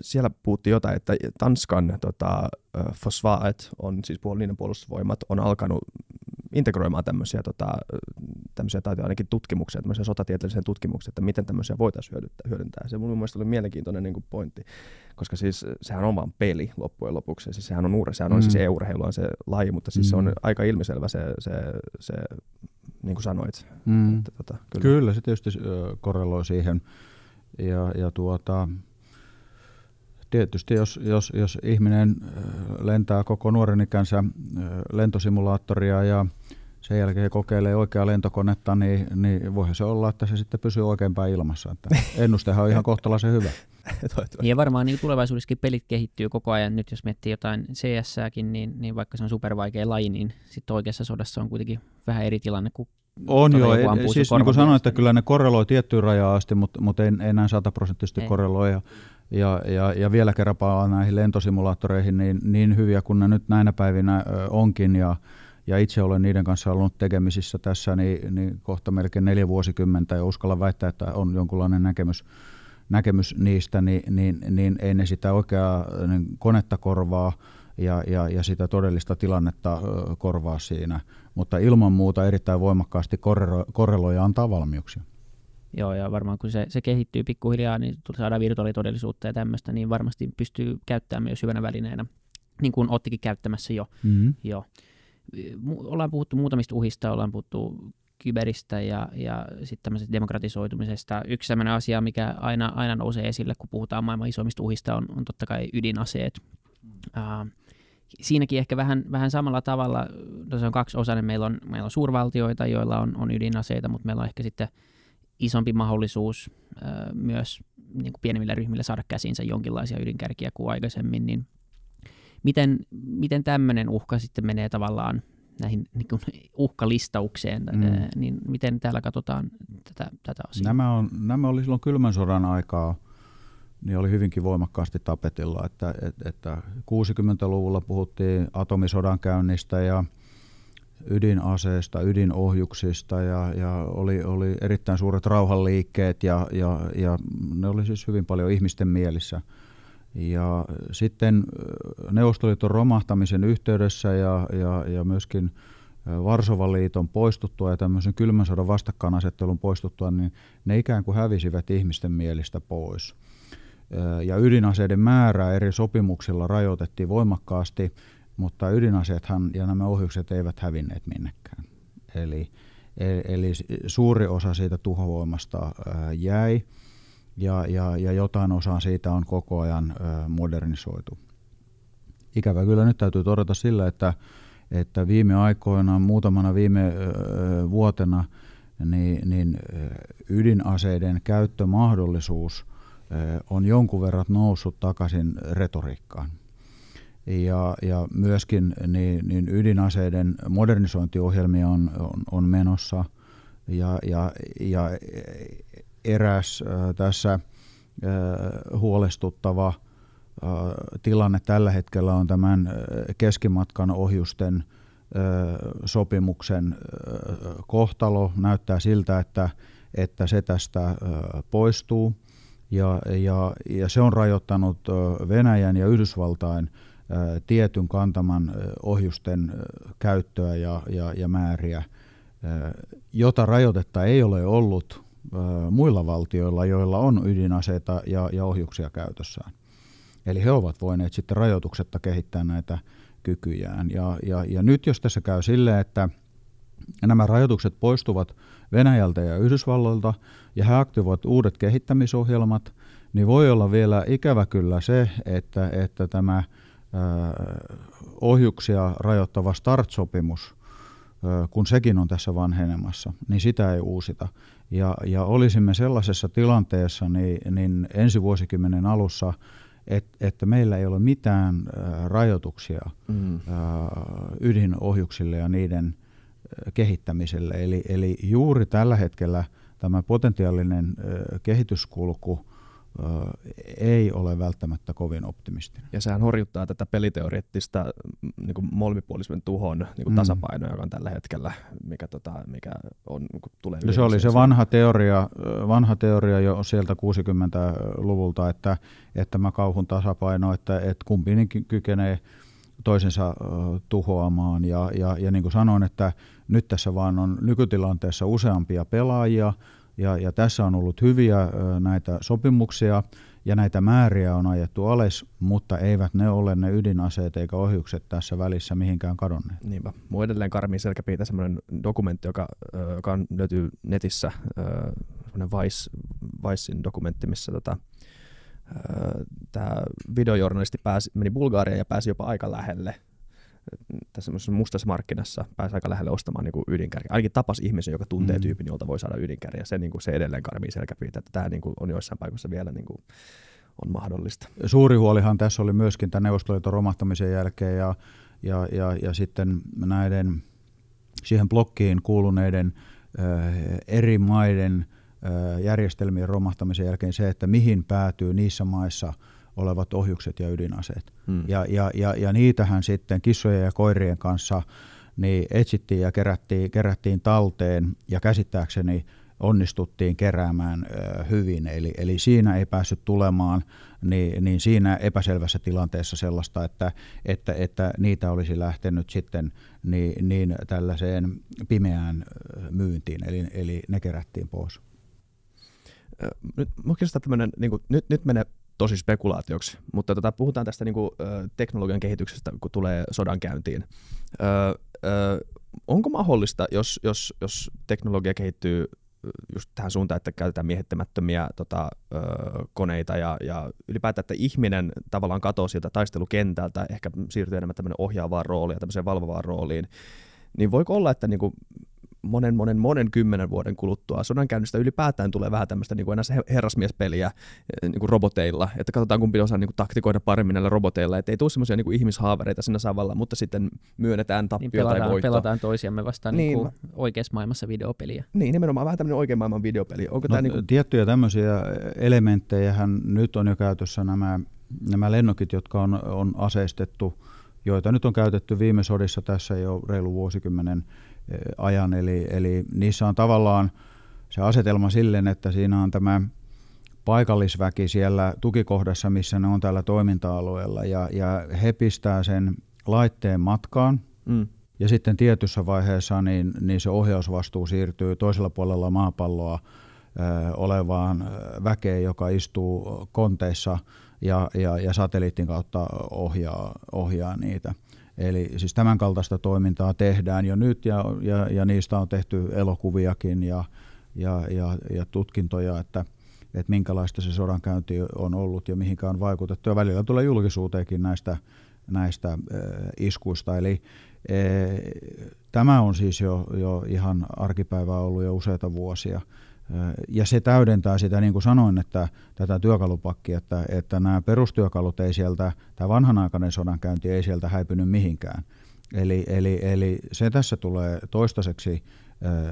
siellä puhuttiin jotain, että Tanskan tota, fosfaat, on, siis niiden puolustusvoimat, on alkanut integroimaan tämmöisiä, tota, tämmöisiä taitoja, ainakin tutkimuksia, tämmöisiä sotatieteellisiä tutkimuksia, että miten tämmöisiä voitaisiin hyödyntää. Se mun mielestä oli mielenkiintoinen niin pointti, koska siis sehän on vain peli loppujen lopuksi. Siis sehän on uure, sehän on mm. siis e-urheilu on se laji, mutta siis mm. se on mm. aika ilmiselvä se, se, se niin kuin sanoit. Mm. Että,
tota, kyllä. kyllä, se tietysti korreloi siihen ja, ja tuota, tietysti jos, jos, jos ihminen äh, lentää koko nuoren ikänsä äh, lentosimulaattoria ja sen jälkeen kokeilee oikeaa lentokonetta, niin, niin voihan se olla, että se sitten pysyy oikeinpäin ilmassa. Että ennustehan on ihan kohtalaisen hyvä.
ja varmaan niin tulevaisuudessakin pelit kehittyy koko ajan. Nyt jos miettii jotain cs niin, niin vaikka se on supervaikea laji, niin sitten oikeassa sodassa on kuitenkin vähän eri tilanne kuin on joo, ei, siis niin kuin sanoin,
että kyllä ne korreloi tiettyyn rajaan asti, mutta, mutta ei, ei näin sataprosenttisesti korreloi. Ja, ja, ja, ja vielä kerran palaan näihin lentosimulaattoreihin, niin, niin hyviä kuin ne nyt näinä päivinä onkin ja, ja itse olen niiden kanssa ollut tekemisissä tässä niin, niin kohta melkein neljä vuosikymmentä ja uskalla väittää, että on jonkunlainen näkemys, näkemys niistä, niin, niin, niin ei ne sitä oikeaa niin konetta korvaa ja, ja, ja sitä todellista tilannetta korvaa siinä mutta ilman muuta erittäin voimakkaasti korreloi ja antaa valmiuksia.
Joo, ja varmaan kun se, se kehittyy pikkuhiljaa, niin saadaan virtuaalitodellisuutta ja tämmöistä, niin varmasti pystyy käyttämään myös hyvänä välineenä, niin kuin ottikin käyttämässä jo. Mm-hmm. jo. Ollaan puhuttu muutamista uhista, ollaan puhuttu kyberistä ja, ja sitten tämmöisestä demokratisoitumisesta. Yksi sellainen asia, mikä aina, aina nousee esille, kun puhutaan maailman isoimmista uhista, on, on totta kai ydinaseet. Mm. Uh, siinäkin ehkä vähän, vähän samalla tavalla, no, se on kaksiosainen, niin meillä on, meillä on suurvaltioita, joilla on, on ydinaseita, mutta meillä on ehkä sitten isompi mahdollisuus ö, myös niin kuin pienemmillä ryhmillä saada käsiinsä jonkinlaisia ydinkärkiä kuin aikaisemmin, niin miten, miten tämmöinen uhka sitten menee tavallaan näihin niin kuin uhkalistaukseen, mm. niin miten täällä katsotaan tätä, tätä asiaa?
Nämä, on, nämä oli silloin kylmän sodan aikaa – niin oli hyvinkin voimakkaasti tapetilla. Että, että, 60-luvulla puhuttiin atomisodan käynnistä ja ydinaseista, ydinohjuksista ja, ja oli, oli erittäin suuret rauhanliikkeet ja, ja, ja ne oli siis hyvin paljon ihmisten mielissä. Ja sitten äh, Neuvostoliiton romahtamisen yhteydessä ja, ja, ja myöskin äh, Varsovan liiton poistuttua ja tämmöisen kylmän sodan vastakkainasettelun poistuttua, niin ne ikään kuin hävisivät ihmisten mielistä pois – ja ydinaseiden määrää eri sopimuksilla rajoitettiin voimakkaasti, mutta ydinaseethan ja nämä ohjukset eivät hävinneet minnekään. Eli, e, eli suuri osa siitä tuhovoimasta jäi ja, ja, ja jotain osaa siitä on koko ajan modernisoitu. Ikävä kyllä nyt täytyy todeta sillä, että, että viime aikoina, muutamana viime vuotena, niin, niin ydinaseiden käyttömahdollisuus on jonkun verran noussut takaisin retoriikkaan. Ja, ja myöskin niin, niin ydinaseiden modernisointiohjelmia on, on, on menossa. Ja, ja, ja eräs äh, tässä äh, huolestuttava äh, tilanne tällä hetkellä on tämän keskimatkan ohjusten sopimuksen kohtalo. Näyttää siltä, että, että se tästä poistuu – ja, ja, ja se on rajoittanut Venäjän ja Yhdysvaltain tietyn kantaman ohjusten käyttöä ja, ja, ja määriä, jota rajoitetta ei ole ollut muilla valtioilla, joilla on ydinaseita ja, ja ohjuksia käytössään. Eli he ovat voineet sitten rajoituksetta kehittää näitä kykyjään. Ja, ja, ja nyt jos tässä käy sille, että nämä rajoitukset poistuvat Venäjältä ja Yhdysvalloilta ja he aktivoivat uudet kehittämisohjelmat, niin voi olla vielä ikävä kyllä se, että, että tämä ohjuksia rajoittava start-sopimus, kun sekin on tässä vanhenemassa, niin sitä ei uusita. Ja, ja olisimme sellaisessa tilanteessa niin, niin ensi vuosikymmenen alussa, et, että meillä ei ole mitään rajoituksia mm. ydinohjuksille ja niiden – kehittämiselle. Eli, eli juuri tällä hetkellä tämä potentiaalinen kehityskulku ei ole välttämättä kovin optimistinen. Ja sehän horjuttaa tätä peliteoreettista mm, niin kuin
molmipuolisuuden tuhon niin kuin mm. tasapainoa, joka on tällä hetkellä, mikä, tota, mikä on, niin kuin tulee no Se oli se vanha
teoria, vanha teoria jo sieltä 60-luvulta, että, että mä kauhun tasapaino, että, että kumpi kykenee toisensa tuhoamaan. Ja, ja, ja niin kuin sanoin, että nyt tässä vaan on nykytilanteessa useampia pelaajia ja, ja tässä on ollut hyviä näitä sopimuksia ja näitä määriä on ajettu alas, mutta eivät ne ole ne ydinaseet eikä ohjukset tässä välissä mihinkään kadonneet. Niinpä.
Mua edelleen karmiin selkäpiitä semmoinen dokumentti, joka, joka löytyy netissä, semmoinen Vice, Vicein dokumentti, missä tota, tämä videojournalisti pääsi, meni Bulgaariaan ja pääsi jopa aika lähelle – tässä mustassa markkinassa pääsi aika lähelle ostamaan niin ydinkärkiä. Ainakin tapas ihmisen, joka tuntee mm. tyypin, jolta voi saada
ydinkärkiä. Se, niin kuin, se edelleen karmii selkäpiitä, että tämä niin kuin, on joissain paikoissa vielä niin kuin, on mahdollista. Suuri huolihan tässä oli myöskin tämän Neuvostoliiton romahtamisen jälkeen ja, ja, ja, ja sitten näiden siihen blokkiin kuuluneiden ö, eh, eri maiden ö, eh, järjestelmien romahtamisen jälkeen se, että mihin päätyy niissä maissa – olevat ohjukset ja ydinaseet. Hmm. Ja, ja, ja, ja niitähän sitten kissojen ja koirien kanssa niin etsittiin ja kerättiin, kerättiin talteen ja käsittääkseni onnistuttiin keräämään hyvin. Eli, eli siinä ei päässyt tulemaan niin, niin siinä epäselvässä tilanteessa sellaista, että, että, että niitä olisi lähtenyt sitten niin, niin tällaiseen pimeään myyntiin, eli, eli ne kerättiin pois. Nyt oikeastaan niin kuin, nyt, nyt menee tosi
spekulaatioksi, mutta tota, puhutaan tästä niin kuin, teknologian kehityksestä, kun tulee sodan käyntiin. Ö, ö, onko mahdollista, jos, jos, jos teknologia kehittyy just tähän suuntaan, että käytetään miehittämättömiä tota, ö, koneita ja, ja ylipäätään, että ihminen tavallaan katoo sieltä taistelukentältä, ehkä siirtyy enemmän tämmöinen ohjaavaan rooliin ja tämmöiseen valvovaan rooliin, niin voiko olla, että niin kuin monen, monen, monen kymmenen vuoden kuluttua käynnistä ylipäätään tulee vähän tämmöistä niin kuin enää herrasmiespeliä eh, niin kuin roboteilla, että katsotaan kumpi osaa niin kuin taktikoida paremmin näillä roboteilla, että ei tule semmoisia niin kuin ihmishaavereita siinä samalla, mutta sitten
myönnetään tappio niin pelataan, tai voitto. Pelataan toisiamme vastaan niin, niin kuin oikeassa maailmassa videopeliä.
Niin, nimenomaan vähän tämmöinen oikean maailman videopeli. Onko no, tämä niin kuin...
Tiettyjä tämmöisiä elementtejähän nyt on jo käytössä nämä, nämä lennokit, jotka on, on aseistettu joita nyt on käytetty viime sodissa tässä jo reilu vuosikymmenen Eh, ajan. Eli, eli niissä on tavallaan se asetelma silleen, että siinä on tämä paikallisväki siellä tukikohdassa, missä ne on täällä toiminta-alueella, ja, ja he pistää sen laitteen matkaan, mm. ja sitten tietyssä vaiheessa niin, niin se ohjausvastuu siirtyy toisella puolella maapalloa ö, eh, olevaan eh, väkeen, joka istuu konteissa ja, ja, ja satelliittin kautta ohjaa, ohjaa niitä. Eli siis tämän kaltaista toimintaa tehdään jo nyt ja, ja, ja niistä on tehty elokuviakin ja, ja, ja, ja tutkintoja, että, että minkälaista se sodankäynti on ollut ja mihinkä on vaikutettu. Ja välillä tulee julkisuuteenkin näistä, näistä äh, iskuista. Eli äh, tämä on siis jo, jo ihan arkipäivää ollut jo useita vuosia. Ja se täydentää sitä, niin kuin sanoin, että tätä työkalupakkia, että, että nämä perustyökalut ei sieltä, tämä vanhanaikainen sodankäynti ei sieltä häipynyt mihinkään. Eli, eli, eli se tässä tulee toistaiseksi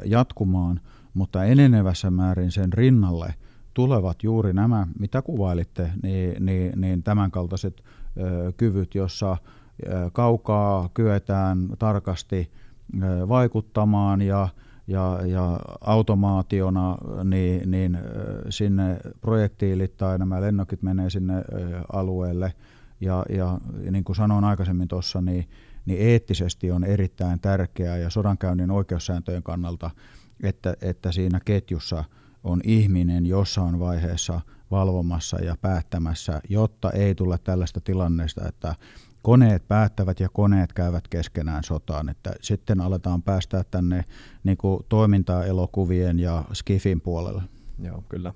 jatkumaan, mutta enenevässä määrin sen rinnalle tulevat juuri nämä, mitä kuvailitte, niin, niin, niin tämänkaltaiset kyvyt, jossa kaukaa kyetään tarkasti vaikuttamaan ja – ja, ja automaationa, niin, niin sinne projektiilit tai nämä lennokit menee sinne alueelle. Ja, ja, niin kuin sanoin aikaisemmin tuossa, niin, niin eettisesti on erittäin tärkeää ja sodankäynnin oikeussääntöjen kannalta, että, että siinä ketjussa on ihminen jossain vaiheessa valvomassa ja päättämässä, jotta ei tule tällaista tilanneesta, että koneet päättävät ja koneet käyvät keskenään sotaan. Että sitten aletaan päästä tänne niin kuin toimintaa elokuvien ja skifin puolelle. Joo, kyllä.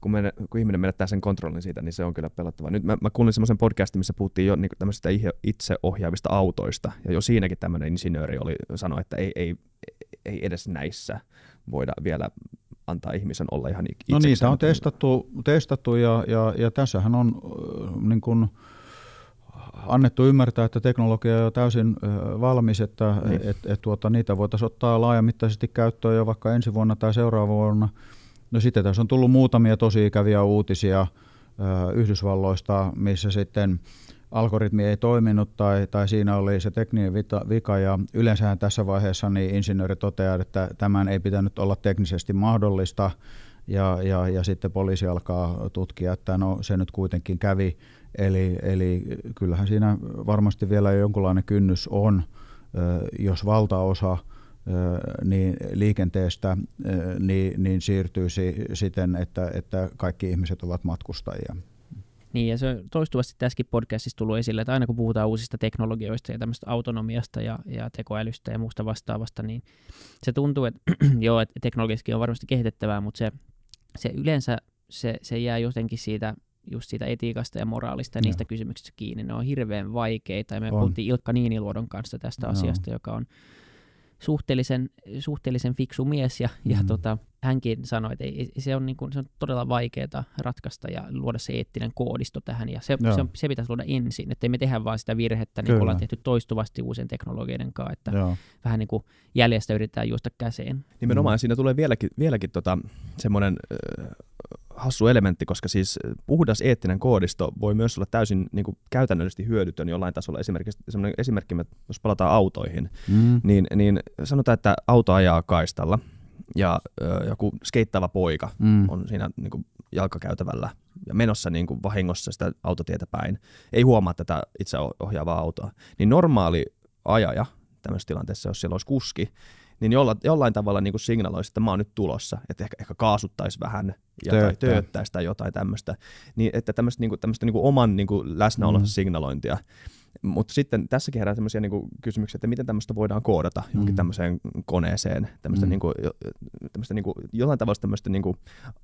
Kun, me, kun ihminen menettää sen kontrollin siitä, niin se on kyllä pelottavaa. Nyt mä, mä kuulin semmoisen podcastin, missä puhuttiin jo niin tämmöisistä itseohjaavista autoista, ja jo siinäkin tämmöinen insinööri oli sanoi, että ei, ei, ei edes näissä voida vielä antaa ihmisen olla ihan itse. No niin, se on
testattu, testattu ja, ja, ja tässähän on äh, niin kuin, äh, annettu ymmärtää, että teknologia on täysin valmis, että niin. et, et, tuota, niitä voitaisiin ottaa laajamittaisesti käyttöön jo vaikka ensi vuonna tai seuraavana vuonna. No sitten tässä on tullut muutamia tosi ikäviä uutisia Yhdysvalloista, missä sitten algoritmi ei toiminut tai, tai siinä oli se tekninen vika ja yleensä tässä vaiheessa niin insinööri toteaa, että tämän ei pitänyt olla teknisesti mahdollista ja, ja, ja sitten poliisi alkaa tutkia, että no se nyt kuitenkin kävi Eli, eli kyllähän siinä varmasti vielä jonkunlainen kynnys on, jos valtaosa niin liikenteestä niin, niin siirtyisi siten, että, että kaikki ihmiset ovat matkustajia.
Niin, ja se on toistuvasti tässäkin podcastissa tullut esille, että aina kun puhutaan uusista teknologioista ja tämmöistä autonomiasta ja, ja tekoälystä ja muusta vastaavasta, niin se tuntuu, että joo, että teknologiakin on varmasti kehitettävää, mutta se, se yleensä se, se jää jotenkin siitä just siitä etiikasta ja moraalista ja niistä Joo. kysymyksistä kiinni. Ne on hirveän vaikeita ja me on. puhuttiin Ilkka Niiniluodon kanssa tästä no. asiasta, joka on suhteellisen, suhteellisen fiksu mies ja, mm. ja mm-hmm. tota, hänkin sanoi, että ei, se, on niin kuin, se on todella vaikeaa ratkaista ja luoda se eettinen koodisto tähän ja se, Joo. se, on, se pitäisi luoda ensin, että me tehdä vaan sitä virhettä, niin kuin ollaan tehty toistuvasti uusien teknologioiden kanssa, että Joo. vähän niin kuin jäljestä yritetään juosta käseen. Nimenomaan mm.
siinä tulee vieläkin, vieläkin tota, semmoinen äh, hassu elementti, koska siis eh, puhdas eettinen koodisto voi myös olla täysin niin kuin, käytännöllisesti hyödytön jollain tasolla. Esimerkiksi esimerkki, jos palataan autoihin, mm. niin, niin sanotaan, että auto ajaa kaistalla ja ö, joku skeittava poika mm. on siinä niin kuin, jalkakäytävällä ja menossa niin kuin, vahingossa sitä autotietä päin. Ei huomaa tätä itse ohjaavaa autoa. Niin normaali ajaja tämmöisessä tilanteessa, jos siellä olisi kuski, niin jolla, jollain tavalla niin signaloisi, että mä oon nyt tulossa, että ehkä, ehkä kaasuttaisi vähän ja tööttäisi tai jotain tämmöistä, niin, että tämmöistä, niin kuin, tämmöistä niin kuin oman niin kuin läsnäolonsa mm. signalointia. Mutta sitten tässäkin herää sellaisia niin kysymyksiä, että miten tämmöistä voidaan koodata mm. johonkin tämmöiseen koneeseen, tämmöistä, mm. niin kuin, tämmöistä niin kuin, jollain tavalla tämmöistä niin kuin,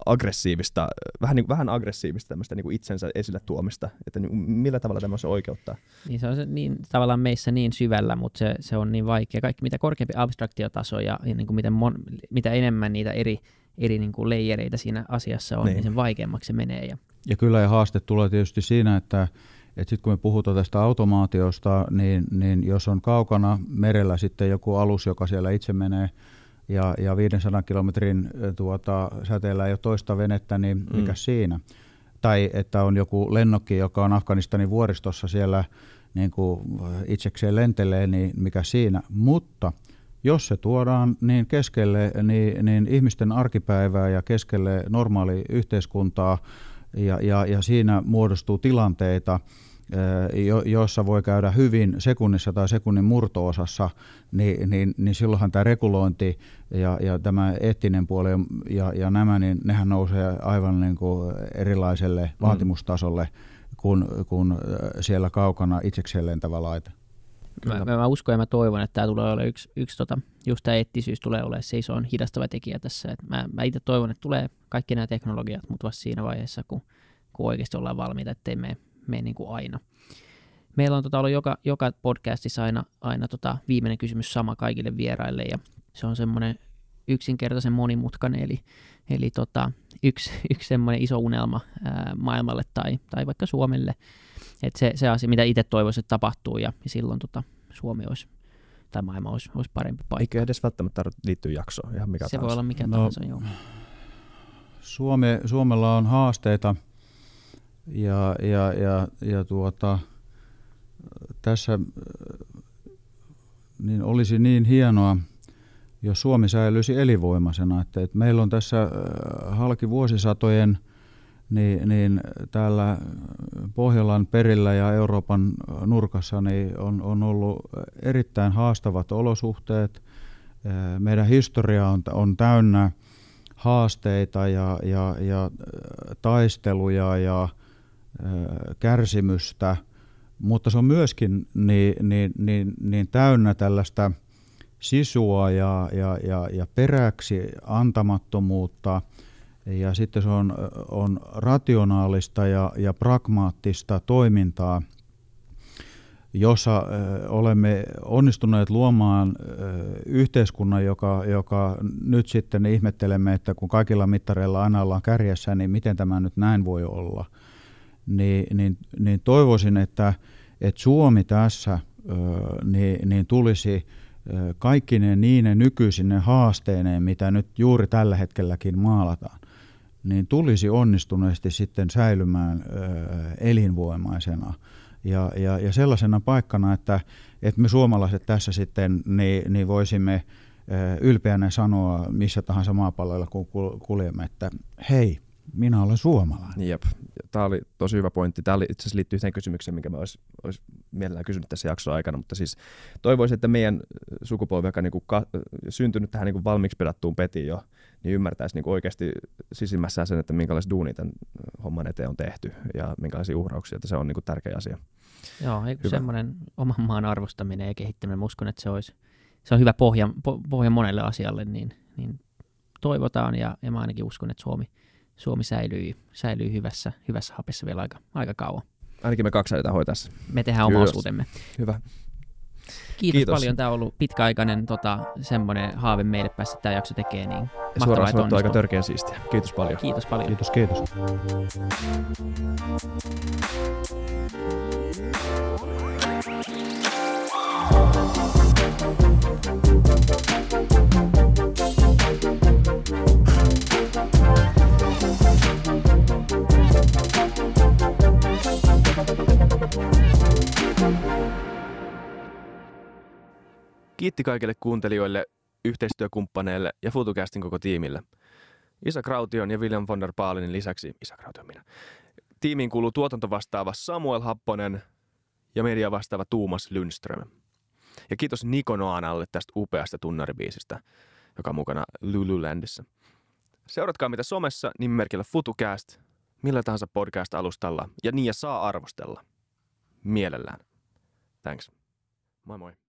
aggressiivista, vähän, niin kuin, vähän aggressiivista tämmöistä niin kuin itsensä esille tuomista, että niin, millä tavalla tämmöistä oikeuttaa.
Niin se on se, niin, tavallaan meissä niin syvällä, mutta se, se on niin vaikea. Kaikki mitä korkeampi abstraktiotaso ja, ja niin kuin miten mon, mitä enemmän niitä eri eri niin kuin leijereitä siinä asiassa on, niin, niin sen vaikeammaksi se menee. Ja.
ja kyllä ja haaste tulee tietysti siinä, että sitten kun me puhutaan tästä automaatiosta, niin, niin jos on kaukana merellä sitten joku alus, joka siellä itse menee, ja, ja 500 kilometrin tuota, säteellä ei ole toista venettä, niin mikä mm. siinä? Tai että on joku lennokki, joka on Afganistanin vuoristossa siellä niin kuin itsekseen lentelee, niin mikä siinä? Mutta jos se tuodaan niin keskelle niin, niin ihmisten arkipäivää ja keskelle normaali yhteiskuntaa, ja, ja, ja siinä muodostuu tilanteita, eh, jo, joissa voi käydä hyvin sekunnissa tai sekunnin murtoosassa, niin, niin, niin silloinhan tämä regulointi ja, ja tämä eettinen puoli ja, ja nämä, niin nehän nousee aivan niin kuin erilaiselle mm. vaatimustasolle kuin, kuin eh, siellä kaukana itsekseen lentävä laite. Kyllä. Mä, mä
uskon ja mä toivon, että tämä tulee olemaan yksi, yksi tota, just tämä eettisyys tulee olemaan se iso hidastava tekijä tässä. Et mä, mä itse toivon, että tulee kaikki nämä teknologiat, mutta vasta siinä vaiheessa, kun, kun oikeasti ollaan valmiita, ettei me, me niin aina. Meillä on tota, ollut joka, joka podcastissa aina, aina tota, viimeinen kysymys sama kaikille vieraille ja se on semmoinen yksinkertaisen monimutkainen, eli, eli tota, yksi, yksi semmoinen iso unelma ää, maailmalle tai, tai vaikka Suomelle – et se, se asia, mitä itse toivoisin, että tapahtuu ja, ja silloin tota, Suomi olisi
tai maailma olisi, olisi parempi paikka. Eikö edes välttämättä liittyy jaksoon, ihan mikä Se taas. voi olla mikä no, tahansa, joo. Suome, Suomella on haasteita ja, ja, ja, ja tuota, tässä niin olisi niin hienoa, jos Suomi säilyisi elinvoimaisena. Että, että meillä on tässä äh, halki vuosisatojen – niin, niin täällä Pohjolan perillä ja Euroopan nurkassa niin on, on ollut erittäin haastavat olosuhteet. Eh, meidän historia on, on täynnä haasteita ja, ja, ja taisteluja ja eh, kärsimystä, mutta se on myöskin niin, niin, niin, niin täynnä tällaista sisua ja, ja, ja, ja peräksi antamattomuutta – ja sitten se on, on rationaalista ja, ja pragmaattista toimintaa, jossa olemme onnistuneet luomaan yhteiskunnan, joka, joka nyt sitten ihmettelemme, että kun kaikilla mittareilla aina ollaan kärjessä, niin miten tämä nyt näin voi olla. Niin, niin, niin toivoisin, että, että Suomi tässä niin, niin tulisi kaikki ne niine nykyisine haasteineen, mitä nyt juuri tällä hetkelläkin maalataan, niin tulisi onnistuneesti sitten säilymään elinvoimaisena ja, ja, ja sellaisena paikkana, että, että me suomalaiset tässä sitten niin, niin voisimme ylpeänä sanoa missä tahansa maapallolla, kun kuljemme, että hei, minä olen suomalainen. Jep. Tämä oli tosi hyvä
pointti. Tämä oli, itse asiassa liittyy yhteen kysymykseen, minkä mä olisi, olisi mielellään kysynyt tässä jakson aikana, mutta siis toivoisin, että meidän sukupolvi, joka on niin kuin ka- syntynyt tähän niin kuin valmiiksi pedattuun petiin jo, niin ymmärtäisi niin oikeasti sisimmässään sen, että minkälaisia duunia tämän äh, homman eteen on tehty ja minkälaisia uhrauksia, että se on niin kuin tärkeä asia. Joo,
semmoinen oman maan arvostaminen ja kehittäminen, uskon, että se, olisi, se on hyvä pohja, pohja monelle asialle, niin, niin toivotaan ja, ja mä ainakin uskon, että Suomi, Suomi säilyy, säilyy hyvässä, hyvässä hapessa vielä aika, aika kauan.
Ainakin me kaksi hoitaa Me tehdään oma osuutemme. Hyvä.
Kiitos, Kiitos. paljon. Tämä on ollut pitkäaikainen tota, semmoinen haave meille päästä tämä jakso tekee. Niin Suoraan sanottu aika törkeän siistiä. Kiitos paljon. Kiitos paljon. Kiitos, kiitos.
Thank you.
Kiitti kaikille kuuntelijoille, yhteistyökumppaneille ja FutuCastin koko tiimille. Isak Raution ja William von der Baalinen lisäksi, Isak Raution minä, tiimiin kuuluu tuotantovastaava Samuel Happonen ja media vastaava Tuumas Lundström. Ja kiitos Nikonoanalle tästä upeasta tunnaribiisistä, joka on mukana Lululandissä. Seuratkaa mitä somessa nimimerkillä FutuCast, millä tahansa podcast-alustalla, ja niin ja saa arvostella. Mielellään. Thanks. Moi moi.